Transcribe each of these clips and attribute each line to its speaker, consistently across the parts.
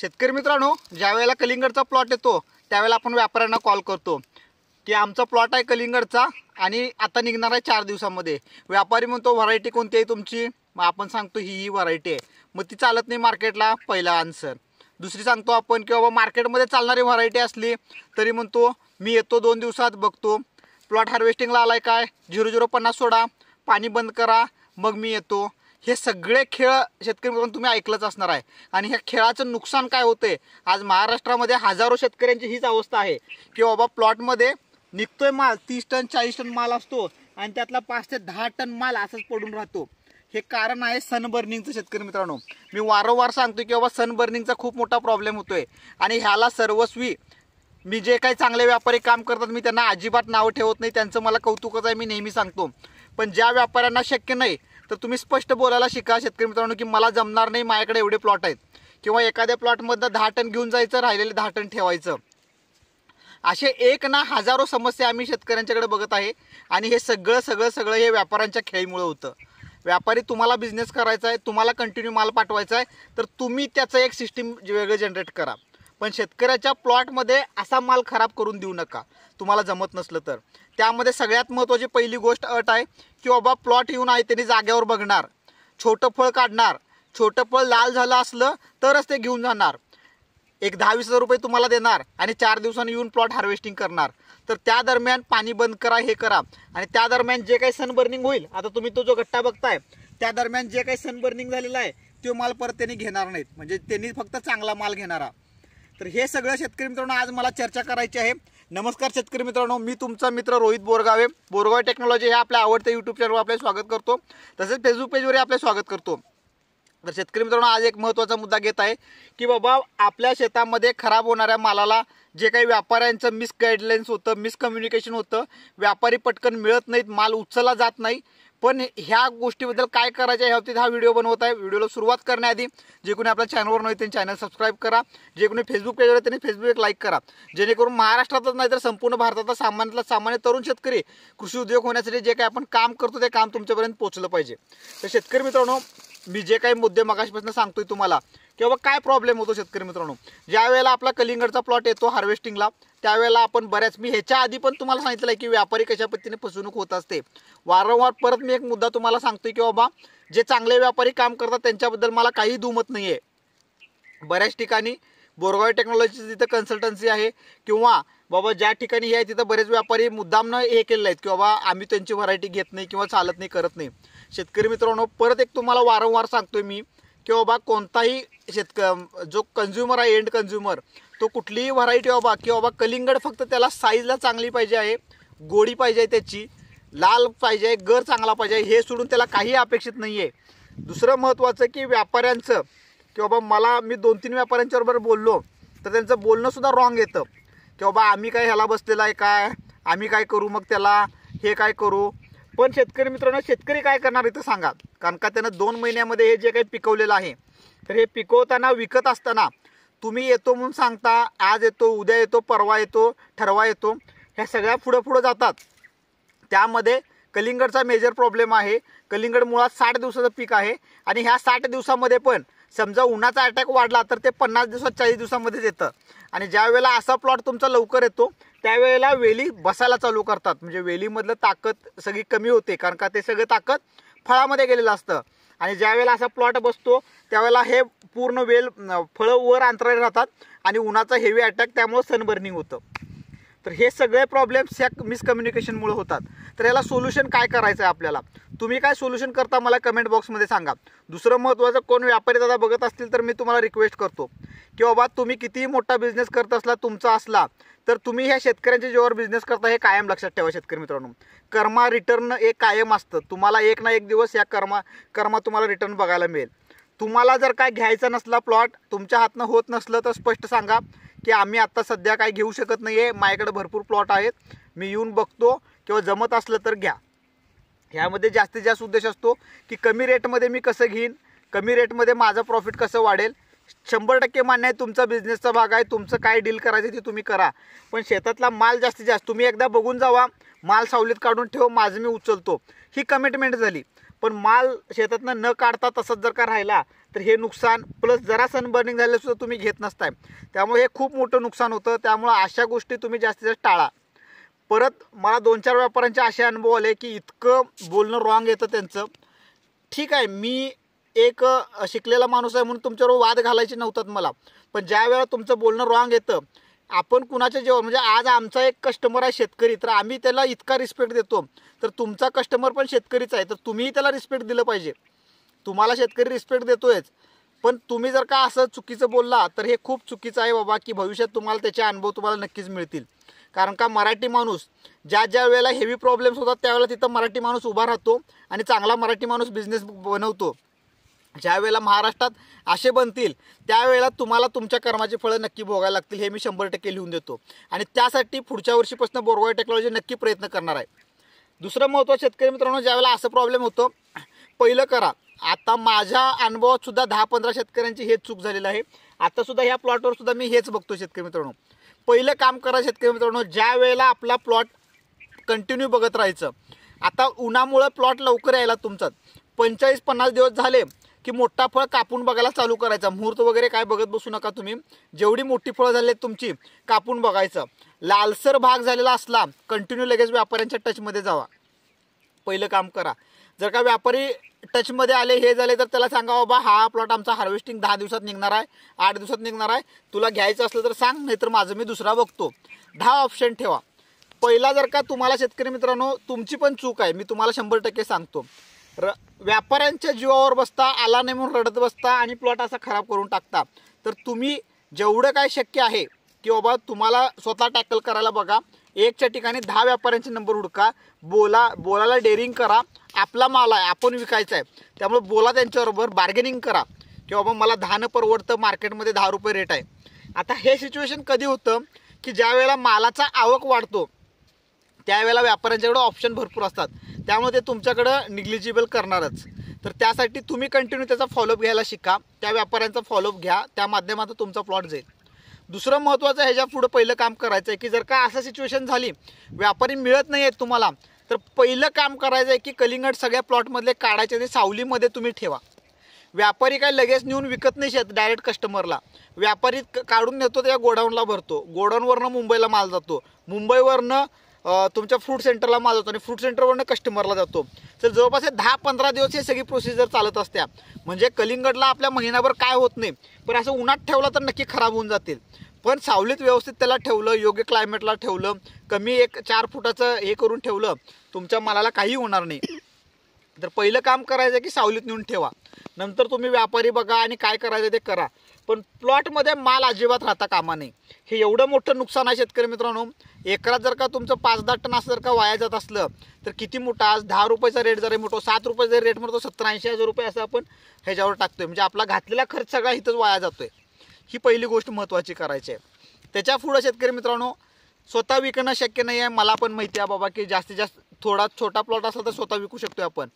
Speaker 1: शेतकरी मित्रांनो ज्यावेळेला कलिंगडचा प्लॉट येतो त्यावेळेला आपण व्यापाऱ्यांना कॉल करतो की आमचा प्लॉट आहे कलिंगडचा आणि आता निघणार आहे चार दिवसामध्ये व्यापारी म्हणतो व्हरायटी कोणती आहे तुमची मग आपण सांगतो ही ही व्हरायटी आहे मग ती चालत नाही मार्केटला पहिला आन्सर दुसरी सांगतो आपण की बाबा मार्केटमध्ये चालणारी व्हरायटी असली तरी म्हणतो मी येतो दोन दिवसात बघतो प्लॉट हार्वेस्टिंगला आला आहे काय झिरो झिरो पन्नास सोडा पाणी बंद करा मग मी येतो हे सगळे खेळ शेतकरी मित्रांनो तुम्ही ऐकलंच असणार आहे आणि ह्या खेळाचं नुकसान काय आहे आज महाराष्ट्रामध्ये हजारो शेतकऱ्यांची हीच अवस्था आहे की बाबा प्लॉटमध्ये निघतोय माल तीस टन चाळीस टन माल असतो आणि त्यातला पाच ते दहा टन माल असंच पडून राहतो हे कारण आहे सन बर्निंगचं शेतकरी मित्रांनो मी वारंवार सांगतो की बाबा सन बर्निंगचा खूप मोठा प्रॉब्लेम होतोय आणि ह्याला सर्वस्वी मी जे काही चांगले व्यापारी काम करतात मी त्यांना अजिबात नावं ठेवत नाही त्यांचं मला कौतुकच आहे मी नेहमी सांगतो पण ज्या व्यापाऱ्यांना शक्य नाही तर तुम्ही स्पष्ट बोलायला शिका शेतकरी मित्रांनो की मला जमणार नाही माझ्याकडे एवढे प्लॉट आहेत किंवा एखाद्या प्लॉटमधनं दहा टन घेऊन जायचं राहिलेले दहा टन ठेवायचं असे एक ना हजारो समस्या आम्ही शेतकऱ्यांच्याकडे बघत आहे आणि हे सगळं सगळं सगळं हे व्यापाऱ्यांच्या खेळीमुळे होतं व्यापारी तुम्हाला बिझनेस करायचा आहे तुम्हाला कंटिन्यू माल पाठवायचा आहे तर तुम्ही त्याचं एक सिस्टीम वेगळं जनरेट करा पण शेतकऱ्याच्या प्लॉटमध्ये असा माल खराब करून देऊ नका तुम्हाला जमत नसलं तर त्यामध्ये सगळ्यात महत्त्वाची पहिली गोष्ट अट आहे की बाबा प्लॉट येऊन आहे त्यांनी जाग्यावर बघणार छोटं फळ काढणार छोटं फळ लाल झालं असलं तरच ते घेऊन जाणार एक दहा वीस हजार रुपये तुम्हाला देणार आणि चार दिवसांनी येऊन प्लॉट हार्वेस्टिंग करणार तर त्या दरम्यान पाणी बंद करा हे करा आणि त्या दरम्यान जे काही सनबर्निंग होईल आता तुम्ही तो जो गट्टा बघताय त्या दरम्यान जे काही सनबर्निंग झालेलं आहे तो माल परत त्यांनी घेणार नाहीत म्हणजे त्यांनी फक्त चांगला माल घेणारा तर हे सगळं शेतकरी मित्रांनो आज मला चर्चा करायची आहे नमस्कार शेतकरी मित्रांनो मी तुमचा मित्र रोहित बोरगावे बोरगाव टेक्नॉलॉजी हे आपल्या आवडते युट्यूब चॅनलवर आपले स्वागत करतो तसेच फेसबुक पेजवरही आपले स्वागत करतो तर शेतकरी मित्रांनो आज एक महत्त्वाचा मुद्दा घेत आहे की बाबा आपल्या शेतामध्ये खराब होणाऱ्या मालाला जे काही व्यापाऱ्यांचं मिस गाईडलाईन्स होतं मिसकम्युनिकेशन होतं व्यापारी पटकन मिळत नाहीत माल उचलला जात नाही पण ह्या गोष्टीबद्दल काय करायचं ह्या बाबतीत हा व्हिडिओ बनवत आहे व्हिडिओला सुरुवात करण्याआधी जे कोणी आपल्या चॅनलवर नाही त्यांनी चॅनल सबस्क्राईब करा जे कोणी फेसबुक पेजवर त्यांनी फेसबुक एक लाईक करा जेणेकरून महाराष्ट्रातच नाही तर संपूर्ण भारतातला सामान्यातला सामान्य तरुण शेतकरी कृषी उद्योग होण्यासाठी जे काय आपण काम करतो ते काम तुमच्यापर्यंत पोचलं पाहिजे तर शेतकरी मित्रांनो मी जे काही मुद्दे मगाशीपासून सांगतोय तुम्हाला किंवा काय प्रॉब्लेम होतो शेतकरी मित्रांनो ज्या वेळेला आपला कलिंगडचा प्लॉट येतो हार्वेस्टिंगला त्यावेळेला आपण बऱ्याच मी ह्याच्या आधी पण तुम्हाला सांगितलं आहे की व्यापारी कशा पद्धतीने फसवणूक होत असते वारंवार परत मी एक मुद्दा तुम्हाला सांगतो की बाबा जे चांगले व्यापारी काम करतात त्यांच्याबद्दल मला काही दुमत नाही आहे बऱ्याच ठिकाणी बोरगाव टेक्नॉलॉजी तिथं कन्सल्टन्सी आहे किंवा बाबा ज्या ठिकाणी हे आहे तिथं बरेच व्यापारी मुद्दामनं हे केलेले आहेत की बाबा आम्ही त्यांची व्हरायटी घेत नाही किंवा चालत नाही करत नाही शेतकरी मित्रांनो परत एक तुम्हाला वारंवार सांगतोय मी की बाबा कोणताही शेतक जो कन्झ्युमर आहे एंड कन्झ्युमर तो कुठलीही व्हरायटी बाबा की बाबा कलिंगड फक्त त्याला साईजला चांगली पाहिजे आहे गोडी पाहिजे आहे त्याची लाल पाहिजे आहे गर चांगला पाहिजे हे सोडून त्याला काही अपेक्षित नाही आहे दुसरं महत्त्वाचं की व्यापाऱ्यांचं की बाबा मला मी दोन तीन व्यापाऱ्यांच्याबरोबर बोललो तर त्यांचं बोलणंसुद्धा रॉंग येतं की बाबा आम्ही काय ह्याला बसलेलं आहे काय आम्ही काय करू मग त्याला हे काय करू पण शेतकरी मित्रांनो शेतकरी काय करणार इथं सांगा कारण का त्यानं दोन महिन्यामध्ये हे जे काही पिकवलेलं आहे तर हे पिकवताना विकत असताना तुम्ही येतो म्हणून सांगता आज येतो उद्या येतो परवा येतो ठरवा येतो ह्या सगळ्या पुढं पुढं जातात त्यामध्ये कलिंगडचा मेजर प्रॉब्लेम आहे कलिंगड मुळात साठ दिवसाचं पीक आहे आणि ह्या साठ दिवसामध्ये पण समजा उन्हाचा अटॅक वाढला तर ते पन्नास दिवसात चाळीस दिवसामध्येच येतं आणि ज्यावेळेला असा प्लॉट तुमचा लवकर येतो त्यावेळेला वेली बसायला चालू करतात म्हणजे वेलीमधलं ताकद सगळी कमी होते कारण का ते सगळं ताकद फळामध्ये गेलेलं असतं आणि ज्यावेळेला असा प्लॉट बसतो त्यावेळेला हे पूर्ण वेल फळं वर अंतराळी राहतात आणि उन्हाचा हेवी अटॅक त्यामुळं सनबर्निंग होतं तर हे सगळे प्रॉब्लेम्स ह्या मिसकम्युनिकेशनमुळे होतात तर याला सोल्युशन काय करायचं आहे आपल्याला तुम्ही काय सोल्युशन करता मला कमेंट बॉक्समध्ये सांगा दुसरं महत्त्वाचं कोण व्यापारी दादा बघत असतील तर मी तुम्हाला रिक्वेस्ट करतो की बाबा तुम्ही कितीही मोठा बिझनेस करत असला तुमचा असला तर तुम्ही ह्या शेतकऱ्यांच्या जेव्हा बिझनेस करता हे कायम लक्षात ठेवा शेतकरी मित्रांनो कर्मा रिटर्न एक कायम असतं तुम्हाला एक ना एक दिवस या कर्मा कर्मा तुम्हाला रिटर्न बघायला मिळेल तुम्हाला जर काय घ्यायचा नसला प्लॉट तुमच्या हातनं होत नसलं तर स्पष्ट सांगा की आम्ही आत्ता सध्या काय घेऊ शकत नाही आहे माझ्याकडे भरपूर प्लॉट आहेत मी येऊन बघतो किंवा जमत असलं तर घ्या ह्यामध्ये जास्तीत जास्त उद्देश असतो की कमी रेटमध्ये मी कसं घेईन कमी रेटमध्ये माझं प्रॉफिट कसं वाढेल शंभर टक्के मान्य आहे तुमचा बिझनेसचा भाग आहे तुमचं काय डील करायचं ते तुम्ही करा पण शेतातला माल जास्तीत जास्त तुम्ही एकदा बघून जावा माल सावलीत काढून ठेव माझं मी उचलतो ही कमिटमेंट झाली पण माल शेतातनं न काढता तसंच जर का राहिला तर हे नुकसान प्लस जरा सनबर्निंग झाल्यासुद्धा तुम्ही घेत नसताय त्यामुळे हे खूप मोठं नुकसान होतं त्यामुळं अशा गोष्टी तुम्ही जास्तीत जास्त टाळा परत मला दोन चार व्यापाऱ्यांचे असे अनुभव आले की इतकं बोलणं रॉंग येतं त्यांचं ठीक आहे मी एक शिकलेला माणूस आहे म्हणून तुमच्यावर वाद घालायचे नव्हतात मला पण ज्या वेळेला तुमचं बोलणं रॉंग येतं आपण कुणाच्या जेव्हा म्हणजे आज आमचा एक कस्टमर आहे शेतकरी तर आम्ही त्याला इतका रिस्पेक्ट देतो तर तुमचा कस्टमर पण शेतकरीच आहे तर तुम्हीही त्याला रिस्पेक्ट दिलं पाहिजे तुम्हाला शेतकरी रिस्पेक्ट देतोयच पण तुम्ही जर का असं चुकीचं बोलला तर हे खूप चुकीचं आहे बाबा की भविष्यात तुम्हाला त्याचे अनुभव तुम्हाला नक्कीच मिळतील कारण का मराठी माणूस ज्या ज्या वेळेला हेवी प्रॉब्लेम्स होतात त्यावेळेला तिथं मराठी माणूस उभा राहतो आणि चांगला मराठी माणूस बिझनेस बनवतो ज्यावेळेला महाराष्ट्रात असे बनतील त्यावेळेला तुम्हाला तुमच्या कर्माची फळं नक्की भोगायला लागतील हे मी शंभर टक्के लिहून देतो आणि त्यासाठी पुढच्या वर्षीपासून बोरगोय टेक्नॉलॉजी नक्की प्रयत्न करणार आहे दुसरं महत्त्व शेतकरी मित्रांनो ज्यावेळेला असं प्रॉब्लेम होतो पहिलं करा आता माझ्या अनुभवात सुद्धा दहा पंधरा शेतकऱ्यांची हेच चूक झालेलं आहे आता सुद्धा ह्या प्लॉटवर सुद्धा मी हेच बघतो शेतकरी मित्रांनो पहिलं काम करा शेतकरी मित्रांनो ज्या वेळेला आपला प्लॉट कंटिन्यू बघत राहायचं आता उन्हामुळं प्लॉट लवकर यायला तुमचा पंचेचाळीस पन्नास दिवस झाले की मोठा फळ कापून बघायला चालू करायचा मुहूर्त वगैरे काय बघत बसू नका तुम्ही जेवढी मोठी फळं झाली तुमची कापून बघायचं लालसर भाग झालेला असला कंटिन्यू लगेच व्यापाऱ्यांच्या टचमध्ये जावा पहिलं काम करा जर का व्यापारी टचमध्ये आले हे झाले तर त्याला सांगा बाबा हा प्लॉट आमचा हार्वेस्टिंग दहा दिवसात निघणार आहे आठ दिवसात निघणार आहे तुला घ्यायचं असलं तर सांग नाहीतर माझं मी दुसरा बघतो दहा ऑप्शन ठेवा पहिला जर का तुम्हाला शेतकरी मित्रांनो तुमची पण चूक आहे मी तुम्हाला शंभर टक्के सांगतो र व्यापाऱ्यांच्या जीवावर बसता आला नाही म्हणून रडत बसता आणि प्लॉट असा खराब करून टाकता तर तुम्ही जेवढं काय शक्य आहे की बाबा तुम्हाला स्वतः टॅकल करायला बघा एकच्या ठिकाणी दहा व्यापाऱ्यांचे नंबर उडका बोला बोलायला डेअरिंग करा आपला माल आहे आपण विकायचा आहे त्यामुळे बोला त्यांच्याबरोबर बार्गेनिंग करा की बाबा मला न परवडतं मार्केटमध्ये दहा रुपये रेट आहे आता हे सिच्युएशन कधी होतं की ज्या वेळेला मालाचा आवक वाढतो त्यावेळेला व्यापाऱ्यांच्याकडं ऑप्शन भरपूर असतात त्यामुळे ते तुमच्याकडं निग्लिजिबल करणारच तर त्यासाठी तुम्ही कंटिन्यू त्याचा फॉलोअप घ्यायला शिका त्या व्यापाऱ्यांचा फॉलोअप घ्या त्या माध्यमातून तुमचा प्लॉट जाईल दुसरं महत्त्वाचं ह्याच्या पुढं पहिलं काम करायचं आहे की जर का असं सिच्युएशन झाली व्यापारी मिळत नाही आहेत तुम्हाला तर पहिलं काम करायचं आहे की कलिंगड सगळ्या प्लॉटमधले काढायचे ते सावलीमध्ये तुम्ही ठेवा व्यापारी काय लगेच नेऊन विकत नाही शेत डायरेक्ट कस्टमरला व्यापारी काढून नेतो त्या गोडाऊनला भरतो गोडाऊनवरनं मुंबईला माल जातो मुंबईवरनं तुमच्या फ्रूट सेंटरला माल जातो आणि फ्रूट सेंटरवरनं कस्टमरला जातो तर जवळपास हे दहा पंधरा दिवस हे सगळी प्रोसिजर चालत असत्या म्हणजे कलिंगडला आपल्या महिनाभर काय होत नाही पण असं उन्हात ठेवला तर नक्की खराब होऊन जातील पण सावलीत व्यवस्थित त्याला ठेवलं योग्य क्लायमेटला ठेवलं कमी एक चार फुटाचं हे करून ठेवलं तुमच्या मालाला काही होणार नाही तर पहिलं काम करायचं की सावलीत नेऊन ठेवा नंतर तुम्ही व्यापारी बघा आणि काय करायचं ते करा पण प्लॉटमध्ये माल अजिबात राहता कामा नाही हे एवढं मोठं नुकसान आहे शेतकरी मित्रांनो एकरात जर का तुमचं पाच दहा टन असं जर का वाया जात असलं तर किती मोठा आज दहा रुपयाचा रेट जरी मोठो सात रुपयाचा रेट म्हणतो सत्तर ऐंशी हजार रुपये असं आपण ह्याच्यावर टाकतोय म्हणजे आपला घातलेला खर्च सगळा इथंच वाया जातोय ही पहिली गोष्ट महत्त्वाची करायची आहे त्याच्या पुढं शेतकरी मित्रांनो स्वतः विकणं शक्य नाही आहे मला पण माहिती आहे बाबा की जास्तीत जास्त थोडा छोटा प्लॉट असला तर स्वतः विकू शकतो आपण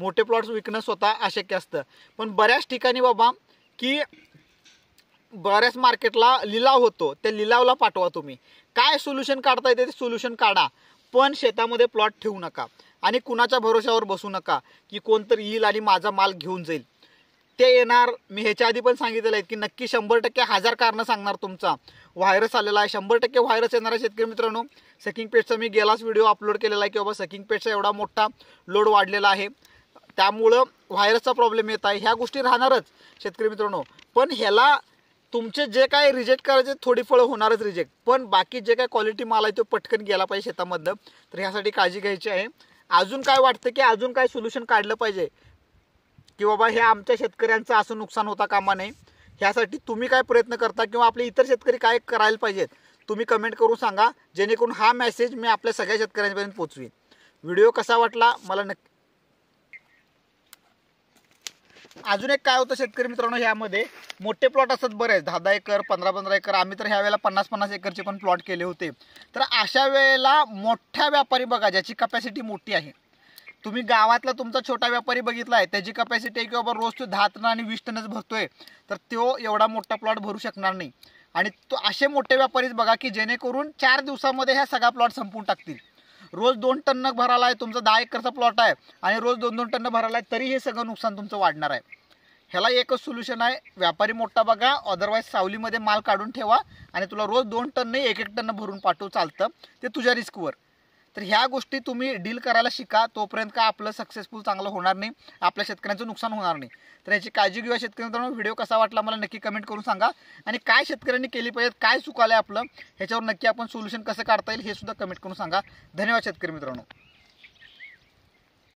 Speaker 1: मोठे प्लॉट्स विकणं स्वतः अशक्य असतं पण बऱ्याच ठिकाणी बाबा की बऱ्याच मार्केटला लिलाव होतो त्या लिलावला पाठवा तुम्ही काय सोल्युशन काढता येते ते सोल्युशन काढा पण शेतामध्ये प्लॉट ठेवू नका आणि कुणाच्या भरोश्यावर बसू नका की कोणतरी येईल आणि माझा माल घेऊन जाईल ते येणार मी ह्याच्या आधी पण सांगितलेलं आहे की नक्की शंभर टक्के हजार कारणं सांगणार तुमचा व्हायरस आलेला आहे शंभर टक्के व्हायरस येणार आहे शेतकरी मित्रांनो सकिंग पेटचा मी गेलाच व्हिडिओ अपलोड केलेला आहे की बाबा सकिंग पेटचा एवढा मोठा लोड वाढलेला आहे त्यामुळं व्हायरसचा प्रॉब्लेम येत आहे ह्या गोष्टी राहणारच शेतकरी मित्रांनो पण ह्याला तुमचे जे काय रिजेक्ट करायचे थोडी फळं होणारच रिजेक्ट पण बाकी जे काय क्वालिटी माल आहे तो पटकन गेला पाहिजे शेतामधलं तर ह्यासाठी काळजी घ्यायची आहे अजून काय वाटतं की अजून काय सोल्युशन काढलं पाहिजे की बाबा हे आमच्या शेतकऱ्यांचं असं नुकसान होता कामा नये ह्यासाठी तुम्ही काय प्रयत्न करता किंवा आपले इतर शेतकरी काय करायला पाहिजेत तुम्ही कमेंट करून सांगा जेणेकरून हा मेसेज मी आपल्या सगळ्या शेतकऱ्यांपर्यंत पोचवीन व्हिडिओ कसा वाटला मला नक्की अजून एक काय होतं शेतकरी मित्रांनो ह्यामध्ये मोठे प्लॉट असतात बरेच दहा दहा एकर पंधरा पंधरा एकर आम्ही तर ह्या वेळेला पन्नास पन्नास एकरचे पण प्लॉट केले होते तर अशा वेळेला मोठ्या व्यापारी बघा ज्याची कपॅसिटी मोठी आहे तुम्ही गावातला तुमचा छोटा व्यापारी बघितला आहे त्याची कपॅसिटी आहे की बाबा रोज तो दहा टन आणि वीस टनच भरतोय तर तो एवढा मोठा प्लॉट भरू शकणार नाही आणि तो असे मोठे व्यापारीच बघा की जेणेकरून चार दिवसामध्ये ह्या सगळा प्लॉट संपवून टाकतील रोज दोन टन भराला आहे तुमचा दहा एकरचा प्लॉट आहे आणि रोज दोन दोन टन भराला आहे तरी हे सगळं नुकसान तुमचं वाढणार आहे ह्याला एकच सोल्युशन आहे व्यापारी मोठा बघा अदरवाईज सावलीमध्ये माल काढून ठेवा आणि तुला रोज दोन टन नाही एक एक टन भरून पाठवू चालतं ते तुझ्या रिस्कवर तर ह्या गोष्टी तुम्ही डील करायला शिका तोपर्यंत का आपलं सक्सेसफुल चांगलं होणार नाही आपल्या शेतकऱ्यांचं नुकसान होणार नाही तर याची काळजी घेऊया शेतकरी मित्रांनो व्हिडिओ कसा वाटला मला नक्की कमेंट करून सांगा आणि काय शेतकऱ्यांनी केली पाहिजेत काय चुकालं आहे आपलं ह्याच्यावर नक्की आपण सोल्युशन कसं काढता येईल हे सुद्धा कमेंट करून सांगा धन्यवाद शेतकरी मित्रांनो